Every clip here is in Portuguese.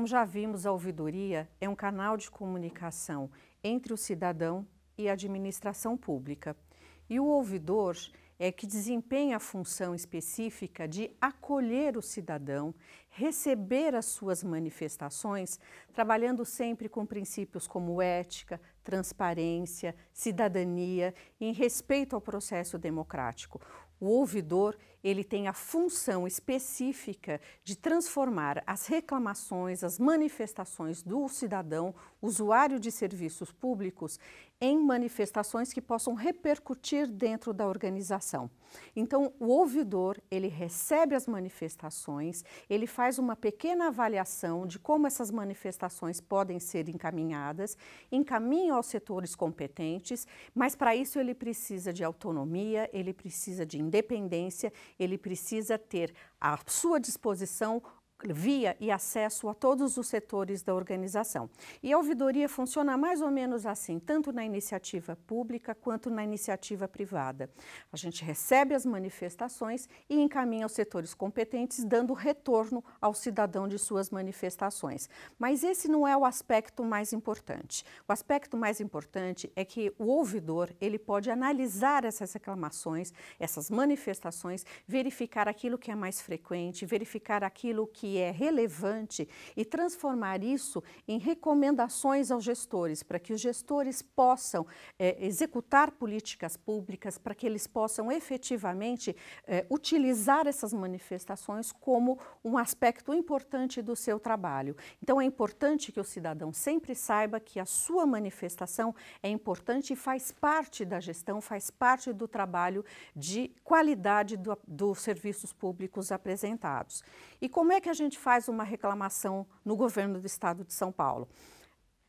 Como já vimos, a ouvidoria é um canal de comunicação entre o cidadão e a administração pública. E o ouvidor é que desempenha a função específica de acolher o cidadão, receber as suas manifestações, trabalhando sempre com princípios como ética, transparência, cidadania, e em respeito ao processo democrático. O ouvidor ele tem a função específica de transformar as reclamações, as manifestações do cidadão, usuário de serviços públicos, em manifestações que possam repercutir dentro da organização. Então, o ouvidor, ele recebe as manifestações, ele faz uma pequena avaliação de como essas manifestações podem ser encaminhadas, encaminha aos setores competentes, mas para isso ele precisa de autonomia, ele precisa de independência ele precisa ter à sua disposição via e acesso a todos os setores da organização. E a ouvidoria funciona mais ou menos assim, tanto na iniciativa pública quanto na iniciativa privada. A gente recebe as manifestações e encaminha aos setores competentes, dando retorno ao cidadão de suas manifestações. Mas esse não é o aspecto mais importante. O aspecto mais importante é que o ouvidor, ele pode analisar essas reclamações, essas manifestações, verificar aquilo que é mais frequente, verificar aquilo que que é relevante e transformar isso em recomendações aos gestores, para que os gestores possam é, executar políticas públicas, para que eles possam efetivamente é, utilizar essas manifestações como um aspecto importante do seu trabalho. Então, é importante que o cidadão sempre saiba que a sua manifestação é importante e faz parte da gestão, faz parte do trabalho de qualidade dos do serviços públicos apresentados. E como é que a gente faz uma reclamação no governo do estado de São Paulo?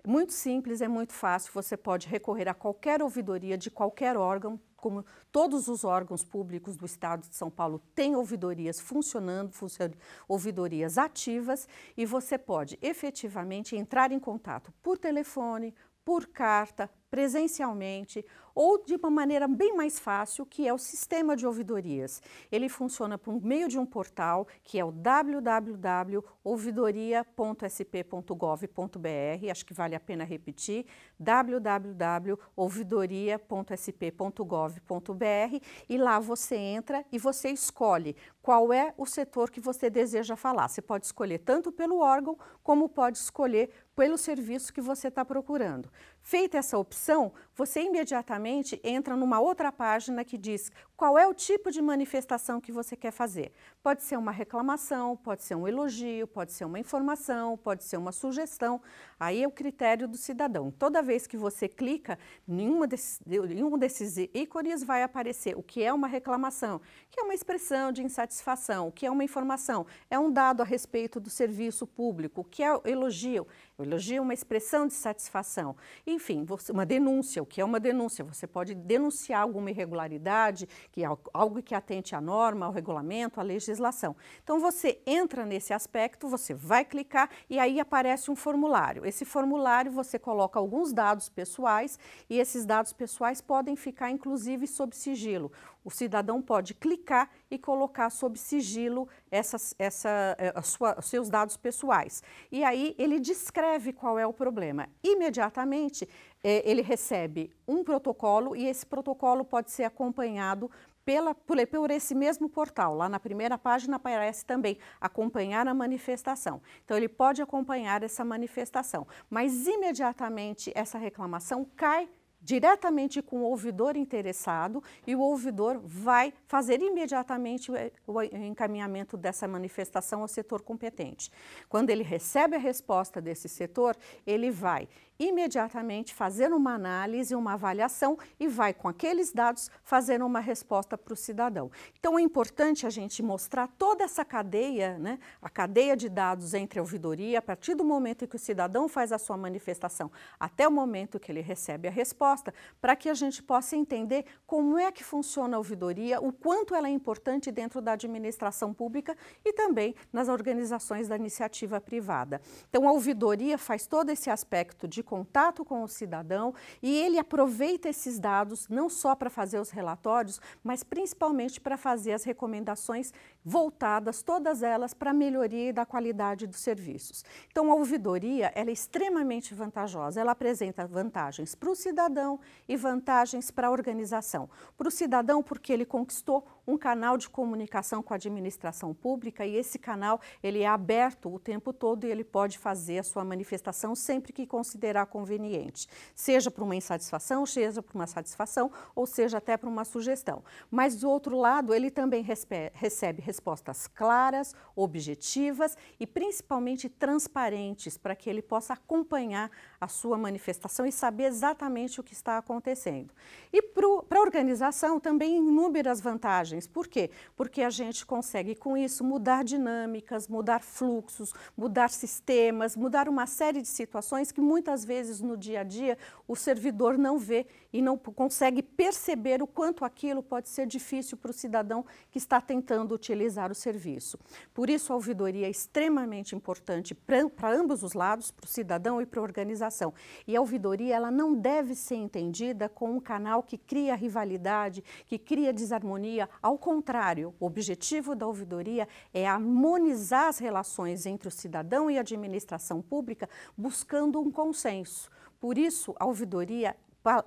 Muito simples, é muito fácil, você pode recorrer a qualquer ouvidoria de qualquer órgão, como todos os órgãos públicos do Estado de São Paulo têm ouvidorias funcionando, funcionando ouvidorias ativas, e você pode efetivamente entrar em contato por telefone, por carta, presencialmente ou de uma maneira bem mais fácil, que é o sistema de ouvidorias. Ele funciona por meio de um portal que é o www.ouvidoria.sp.gov.br, acho que vale a pena repetir, www.ouvidoria.sp.gov.br e lá você entra e você escolhe qual é o setor que você deseja falar. Você pode escolher tanto pelo órgão como pode escolher pelo serviço que você está procurando. Feita essa opção, você imediatamente entra numa outra página que diz qual é o tipo de manifestação que você quer fazer. Pode ser uma reclamação, pode ser um elogio, pode ser uma informação, pode ser uma sugestão. Aí é o critério do cidadão. Toda vez que você clica em, desses, um desses ícones, vai aparecer o que é uma reclamação, que é uma expressão de insatisfação, o que é uma informação, é um dado a respeito do serviço público, o que é elogio, o elogio é uma expressão de satisfação, enfim, uma denúncia denúncia. O que é uma denúncia? Você pode denunciar alguma irregularidade, que é algo que atente à norma, ao regulamento, à legislação. Então você entra nesse aspecto, você vai clicar e aí aparece um formulário. Esse formulário você coloca alguns dados pessoais e esses dados pessoais podem ficar inclusive sob sigilo o cidadão pode clicar e colocar sob sigilo essas, essa, eh, sua, seus dados pessoais. E aí ele descreve qual é o problema. Imediatamente eh, ele recebe um protocolo e esse protocolo pode ser acompanhado pela, por, por, esse mesmo portal. Lá na primeira página aparece também acompanhar a manifestação. Então, ele pode acompanhar essa manifestação, mas imediatamente essa reclamação cai diretamente com o ouvidor interessado e o ouvidor vai fazer imediatamente o encaminhamento dessa manifestação ao setor competente. Quando ele recebe a resposta desse setor, ele vai imediatamente fazer uma análise, uma avaliação e vai com aqueles dados fazer uma resposta para o cidadão. Então é importante a gente mostrar toda essa cadeia, né, a cadeia de dados entre a ouvidoria, a partir do momento em que o cidadão faz a sua manifestação até o momento que ele recebe a resposta para que a gente possa entender como é que funciona a ouvidoria, o quanto ela é importante dentro da administração pública e também nas organizações da iniciativa privada. Então, a ouvidoria faz todo esse aspecto de contato com o cidadão e ele aproveita esses dados não só para fazer os relatórios, mas principalmente para fazer as recomendações voltadas todas elas para a melhoria da qualidade dos serviços. Então, a ouvidoria ela é extremamente vantajosa, ela apresenta vantagens para o cidadão e vantagens para a organização. Para o cidadão, porque ele conquistou um canal de comunicação com a administração pública e esse canal ele é aberto o tempo todo e ele pode fazer a sua manifestação sempre que considerar conveniente, seja por uma insatisfação, seja por uma satisfação ou seja até por uma sugestão. Mas do outro lado, ele também recebe respostas claras, objetivas e principalmente transparentes para que ele possa acompanhar a sua manifestação e saber exatamente o que está acontecendo. E para a organização também inúmeras vantagens por quê? Porque a gente consegue, com isso, mudar dinâmicas, mudar fluxos, mudar sistemas, mudar uma série de situações que muitas vezes no dia a dia o servidor não vê e não consegue perceber o quanto aquilo pode ser difícil para o cidadão que está tentando utilizar o serviço. Por isso, a ouvidoria é extremamente importante para ambos os lados, para o cidadão e para a organização. E a ouvidoria ela não deve ser entendida como um canal que cria rivalidade, que cria desarmonia. Ao contrário, o objetivo da ouvidoria é harmonizar as relações entre o cidadão e a administração pública, buscando um consenso. Por isso, a ouvidoria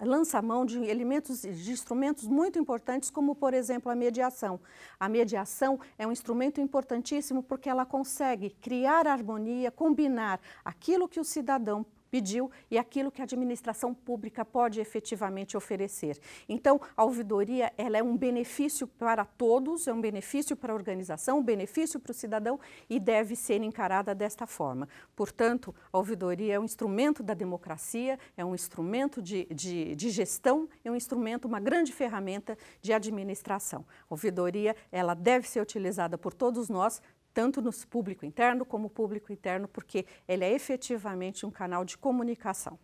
lança mão de elementos, de instrumentos muito importantes, como por exemplo a mediação. A mediação é um instrumento importantíssimo porque ela consegue criar harmonia, combinar aquilo que o cidadão pediu e aquilo que a administração pública pode efetivamente oferecer. Então, a ouvidoria ela é um benefício para todos, é um benefício para a organização, um benefício para o cidadão e deve ser encarada desta forma. Portanto, a ouvidoria é um instrumento da democracia, é um instrumento de, de, de gestão, é um instrumento, uma grande ferramenta de administração. A ouvidoria ela deve ser utilizada por todos nós, tanto no público interno como público interno, porque ele é efetivamente um canal de comunicação.